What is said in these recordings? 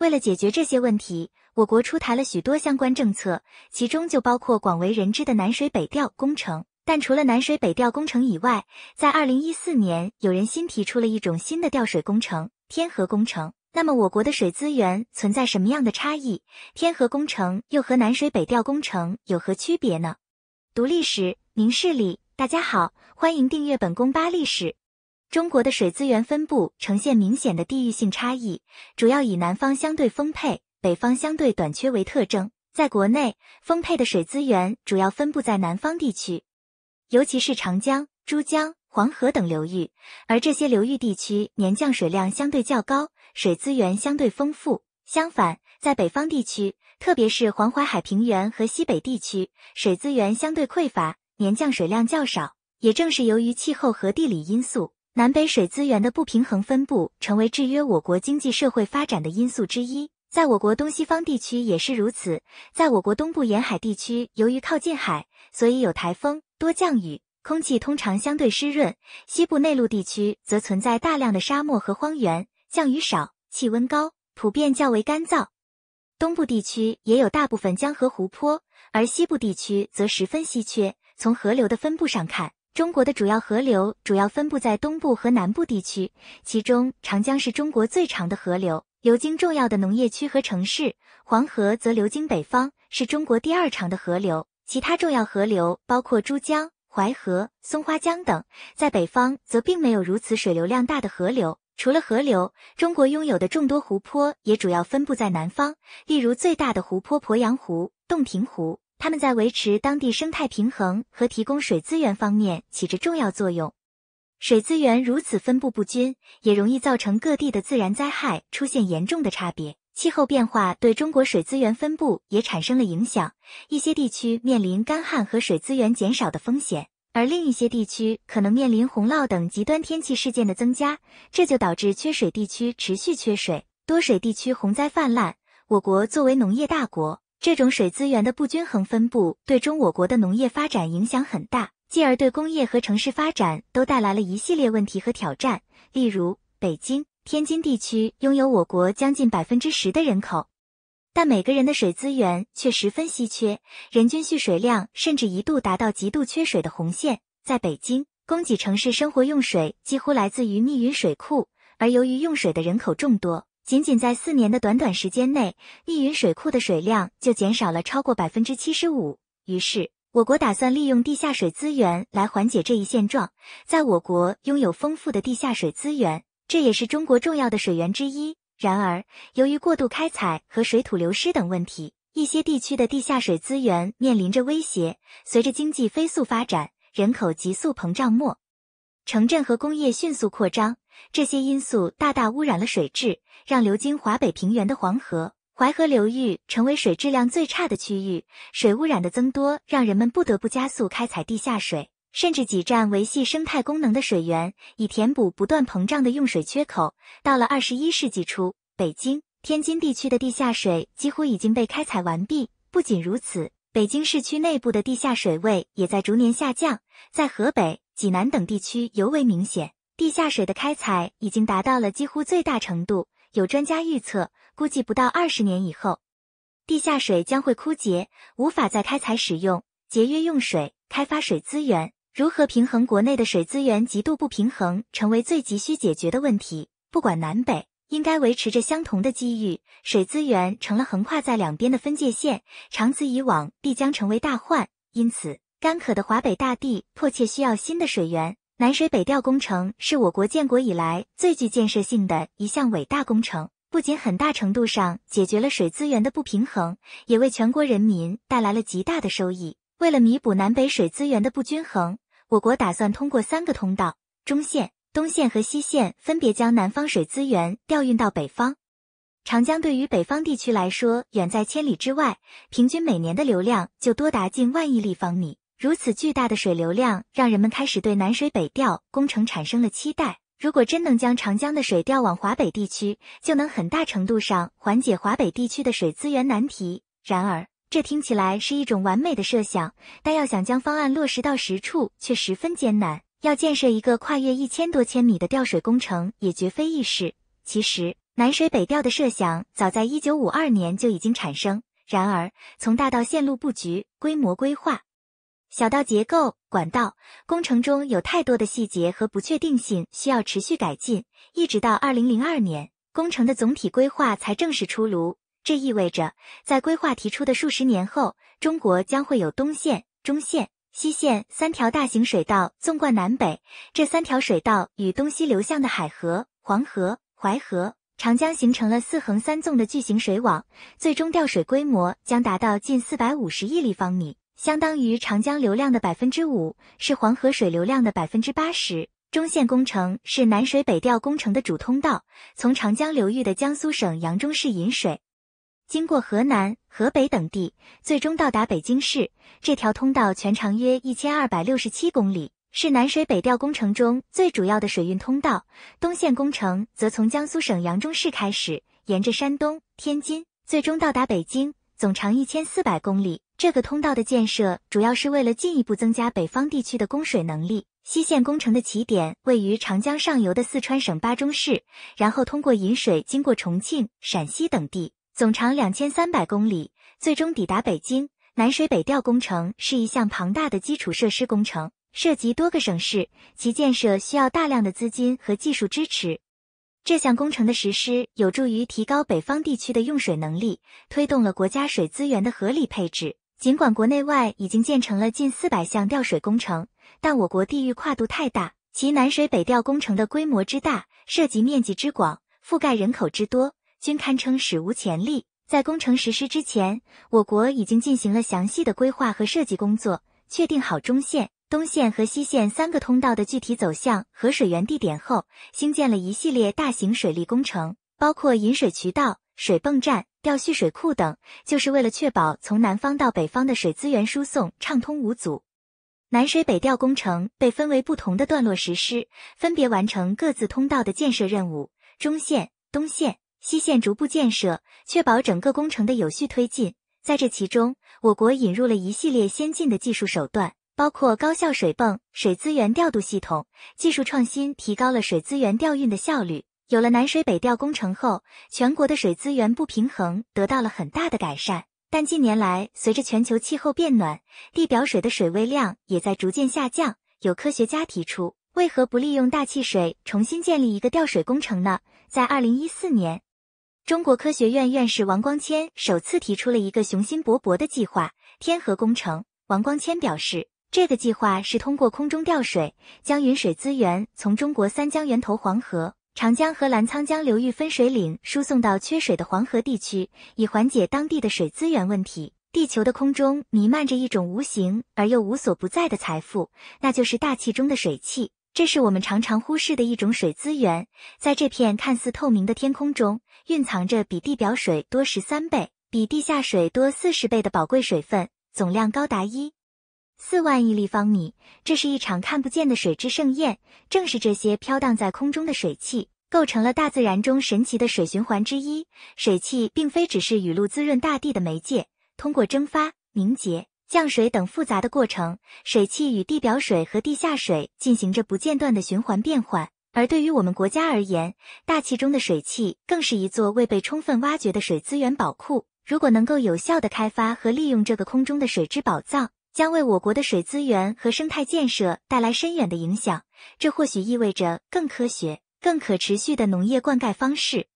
为了解决这些问题，我国出台了许多相关政策，其中就包括广为人知的南水北调工程。但除了南水北调工程以外，在2014年，有人新提出了一种新的调水工程——天河工程。那么，我国的水资源存在什么样的差异？天河工程又和南水北调工程有何区别呢？读历史，明事理。大家好，欢迎订阅本公八历史。中国的水资源分布呈现明显的地域性差异，主要以南方相对丰沛、北方相对短缺为特征。在国内，丰沛的水资源主要分布在南方地区，尤其是长江、珠江、黄河等流域，而这些流域地区年降水量相对较高，水资源相对丰富。相反，在北方地区，特别是黄淮海平原和西北地区，水资源相对匮乏，年降水量较少。也正是由于气候和地理因素。南北水资源的不平衡分布成为制约我国经济社会发展的因素之一。在我国东西方地区也是如此。在我国东部沿海地区，由于靠近海，所以有台风多降雨，空气通常相对湿润；西部内陆地区则存在大量的沙漠和荒原，降雨少，气温高，普遍较为干燥。东部地区也有大部分江河湖泊，而西部地区则十分稀缺。从河流的分布上看。中国的主要河流主要分布在东部和南部地区，其中长江是中国最长的河流，流经重要的农业区和城市；黄河则流经北方，是中国第二长的河流。其他重要河流包括珠江、淮河、松花江等。在北方则并没有如此水流量大的河流。除了河流，中国拥有的众多湖泊也主要分布在南方，例如最大的湖泊鄱阳湖、洞庭湖。他们在维持当地生态平衡和提供水资源方面起着重要作用。水资源如此分布不均，也容易造成各地的自然灾害出现严重的差别。气候变化对中国水资源分布也产生了影响，一些地区面临干旱和水资源减少的风险，而另一些地区可能面临洪涝等极端天气事件的增加，这就导致缺水地区持续缺水，多水地区洪灾泛滥。我国作为农业大国。这种水资源的不均衡分布对中我国的农业发展影响很大，继而对工业和城市发展都带来了一系列问题和挑战。例如，北京、天津地区拥有我国将近百分之十的人口，但每个人的水资源却十分稀缺，人均蓄水量甚至一度达到极度缺水的红线。在北京，供给城市生活用水几乎来自于密云水库，而由于用水的人口众多。仅仅在四年的短短时间内，密云水库的水量就减少了超过百分之七十五。于是，我国打算利用地下水资源来缓解这一现状。在我国拥有丰富的地下水资源，这也是中国重要的水源之一。然而，由于过度开采和水土流失等问题，一些地区的地下水资源面临着威胁。随着经济飞速发展，人口急速膨胀，末，城镇和工业迅速扩张。这些因素大大污染了水质，让流经华北平原的黄河、淮河流域成为水质量最差的区域。水污染的增多，让人们不得不加速开采地下水，甚至挤占维系生态功能的水源，以填补不断膨胀的用水缺口。到了二十一世纪初，北京、天津地区的地下水几乎已经被开采完毕。不仅如此，北京市区内部的地下水位也在逐年下降，在河北、济南等地区尤为明显。地下水的开采已经达到了几乎最大程度，有专家预测，估计不到二十年以后，地下水将会枯竭，无法再开采使用。节约用水，开发水资源，如何平衡国内的水资源极度不平衡，成为最急需解决的问题。不管南北，应该维持着相同的机遇，水资源成了横跨在两边的分界线，长此以往，必将成为大患。因此，干渴的华北大地迫切需要新的水源。南水北调工程是我国建国以来最具建设性的一项伟大工程，不仅很大程度上解决了水资源的不平衡，也为全国人民带来了极大的收益。为了弥补南北水资源的不均衡，我国打算通过三个通道：中线、东线和西线，分别将南方水资源调运到北方。长江对于北方地区来说，远在千里之外，平均每年的流量就多达近万亿立方米。如此巨大的水流量，让人们开始对南水北调工程产生了期待。如果真能将长江的水调往华北地区，就能很大程度上缓解华北地区的水资源难题。然而，这听起来是一种完美的设想，但要想将方案落实到实处却十分艰难。要建设一个跨越一千多千米的调水工程，也绝非易事。其实，南水北调的设想早在一九五二年就已经产生，然而从大到线路布局、规模规划。小到结构管道工程中有太多的细节和不确定性需要持续改进，一直到二零零二年，工程的总体规划才正式出炉。这意味着，在规划提出的数十年后，中国将会有东线、中线、西线三条大型水道纵贯南北。这三条水道与东西流向的海河、黄河、淮河、长江形成了四横三纵的巨型水网，最终调水规模将达到近四百五十亿立方米。相当于长江流量的百分之五，是黄河水流量的百分之八十。中线工程是南水北调工程的主通道，从长江流域的江苏省扬中市引水，经过河南、河北等地，最终到达北京市。这条通道全长约一千二百六十七公里，是南水北调工程中最主要的水运通道。东线工程则从江苏省扬中市开始，沿着山东、天津，最终到达北京，总长一千四百公里。这个通道的建设主要是为了进一步增加北方地区的供水能力。西线工程的起点位于长江上游的四川省巴中市，然后通过引水经过重庆、陕西等地，总长两千三百公里，最终抵达北京。南水北调工程是一项庞大的基础设施工程，涉及多个省市，其建设需要大量的资金和技术支持。这项工程的实施有助于提高北方地区的用水能力，推动了国家水资源的合理配置。尽管国内外已经建成了近四百项调水工程，但我国地域跨度太大，其南水北调工程的规模之大、涉及面积之广、覆盖人口之多，均堪称史无前例。在工程实施之前，我国已经进行了详细的规划和设计工作，确定好中线、东线和西线三个通道的具体走向和水源地点后，兴建了一系列大型水利工程，包括引水渠道、水泵站。调蓄水库等，就是为了确保从南方到北方的水资源输送畅通无阻。南水北调工程被分为不同的段落实施，分别完成各自通道的建设任务。中线、东线、西线逐步建设，确保整个工程的有序推进。在这其中，我国引入了一系列先进的技术手段，包括高效水泵、水资源调度系统，技术创新提高了水资源调运的效率。有了南水北调工程后，全国的水资源不平衡得到了很大的改善。但近年来，随着全球气候变暖，地表水的水位量也在逐渐下降。有科学家提出，为何不利用大气水重新建立一个调水工程呢？在二零一四年，中国科学院院士王光谦首次提出了一个雄心勃勃的计划——天河工程。王光谦表示，这个计划是通过空中调水，将云水资源从中国三江源头黄河。长江和澜沧江流域分水岭输送到缺水的黄河地区，以缓解当地的水资源问题。地球的空中弥漫着一种无形而又无所不在的财富，那就是大气中的水汽。这是我们常常忽视的一种水资源。在这片看似透明的天空中，蕴藏着比地表水多十三倍、比地下水多四十倍的宝贵水分，总量高达一。四万亿立方米，这是一场看不见的水质盛宴。正是这些飘荡在空中的水汽，构成了大自然中神奇的水循环之一。水汽并非只是雨露滋润大地的媒介，通过蒸发、凝结、降水等复杂的过程，水汽与地表水和地下水进行着不间断的循环变换。而对于我们国家而言，大气中的水汽更是一座未被充分挖掘的水资源宝库。如果能够有效的开发和利用这个空中的水质宝藏。将为我国的水资源和生态建设带来深远的影响。这或许意味着更科学、更可持续的农业灌溉方式，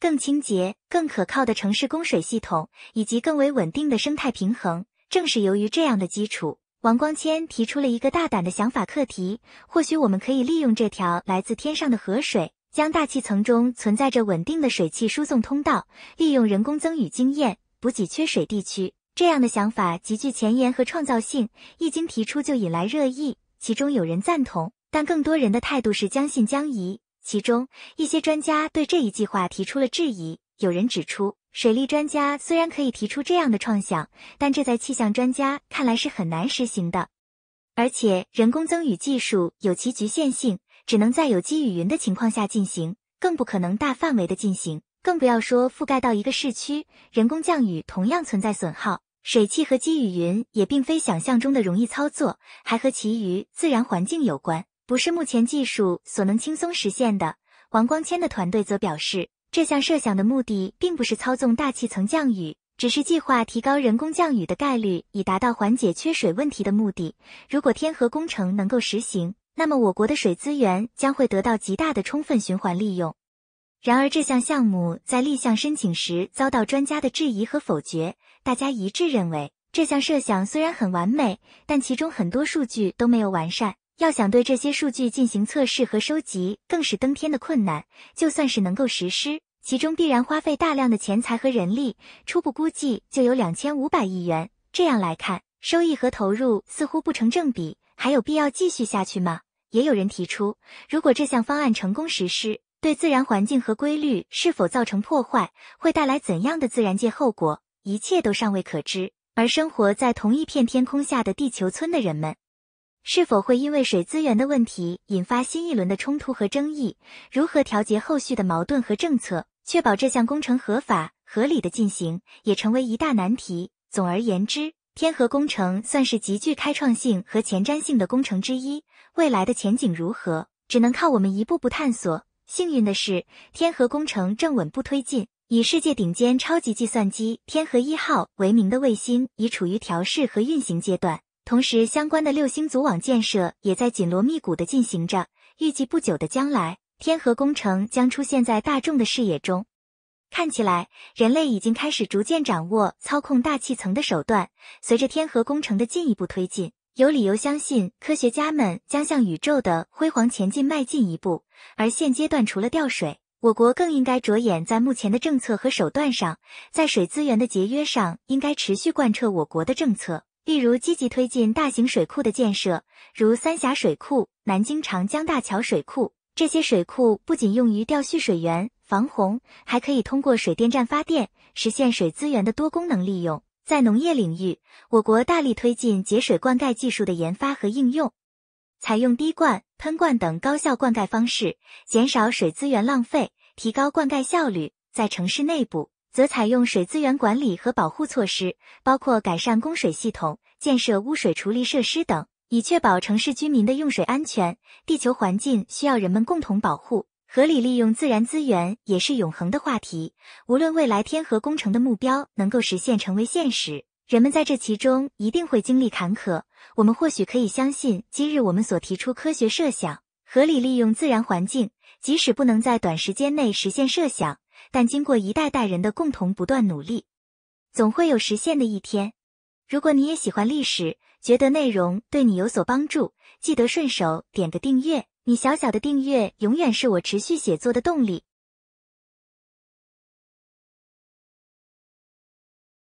更清洁、更可靠的城市供水系统，以及更为稳定的生态平衡。正是由于这样的基础，王光谦提出了一个大胆的想法课题：或许我们可以利用这条来自天上的河水，将大气层中存在着稳定的水汽输送通道，利用人工增雨经验补给缺水地区。这样的想法极具前沿和创造性，一经提出就引来热议。其中有人赞同，但更多人的态度是将信将疑。其中一些专家对这一计划提出了质疑。有人指出，水利专家虽然可以提出这样的创想，但这在气象专家看来是很难实行的。而且，人工增雨技术有其局限性，只能在有积雨云的情况下进行，更不可能大范围的进行，更不要说覆盖到一个市区。人工降雨同样存在损耗。水汽和积雨云也并非想象中的容易操作，还和其余自然环境有关，不是目前技术所能轻松实现的。王光谦的团队则表示，这项设想的目的并不是操纵大气层降雨，只是计划提高人工降雨的概率，以达到缓解缺水问题的目的。如果天河工程能够实行，那么我国的水资源将会得到极大的充分循环利用。然而，这项项目在立项申请时遭到专家的质疑和否决。大家一致认为，这项设想虽然很完美，但其中很多数据都没有完善。要想对这些数据进行测试和收集，更是登天的困难。就算是能够实施，其中必然花费大量的钱财和人力。初步估计就有两千五百亿元。这样来看，收益和投入似乎不成正比，还有必要继续下去吗？也有人提出，如果这项方案成功实施，对自然环境和规律是否造成破坏，会带来怎样的自然界后果，一切都尚未可知。而生活在同一片天空下的地球村的人们，是否会因为水资源的问题引发新一轮的冲突和争议？如何调节后续的矛盾和政策，确保这项工程合法合理的进行，也成为一大难题。总而言之，天河工程算是极具开创性和前瞻性的工程之一。未来的前景如何，只能靠我们一步步探索。幸运的是，天河工程正稳步推进，以世界顶尖超级计算机“天河一号”为名的卫星已处于调试和运行阶段。同时，相关的六星组网建设也在紧锣密鼓的进行着。预计不久的将来，天河工程将出现在大众的视野中。看起来，人类已经开始逐渐掌握操控大气层的手段。随着天河工程的进一步推进，有理由相信，科学家们将向宇宙的辉煌前进迈进一步。而现阶段，除了调水，我国更应该着眼在目前的政策和手段上，在水资源的节约上，应该持续贯彻我国的政策。例如，积极推进大型水库的建设，如三峡水库、南京长江大桥水库。这些水库不仅用于调蓄水源、防洪，还可以通过水电站发电，实现水资源的多功能利用。在农业领域，我国大力推进节水灌溉技术的研发和应用，采用滴灌、喷灌等高效灌溉方式，减少水资源浪费，提高灌溉效率。在城市内部，则采用水资源管理和保护措施，包括改善供水系统、建设污水处理设施等，以确保城市居民的用水安全。地球环境需要人们共同保护。合理利用自然资源也是永恒的话题。无论未来天河工程的目标能够实现成为现实，人们在这其中一定会经历坎坷。我们或许可以相信，今日我们所提出科学设想，合理利用自然环境，即使不能在短时间内实现设想，但经过一代代人的共同不断努力，总会有实现的一天。如果你也喜欢历史，觉得内容对你有所帮助，记得顺手点个订阅。你小小的订阅，永远是我持续写作的动力。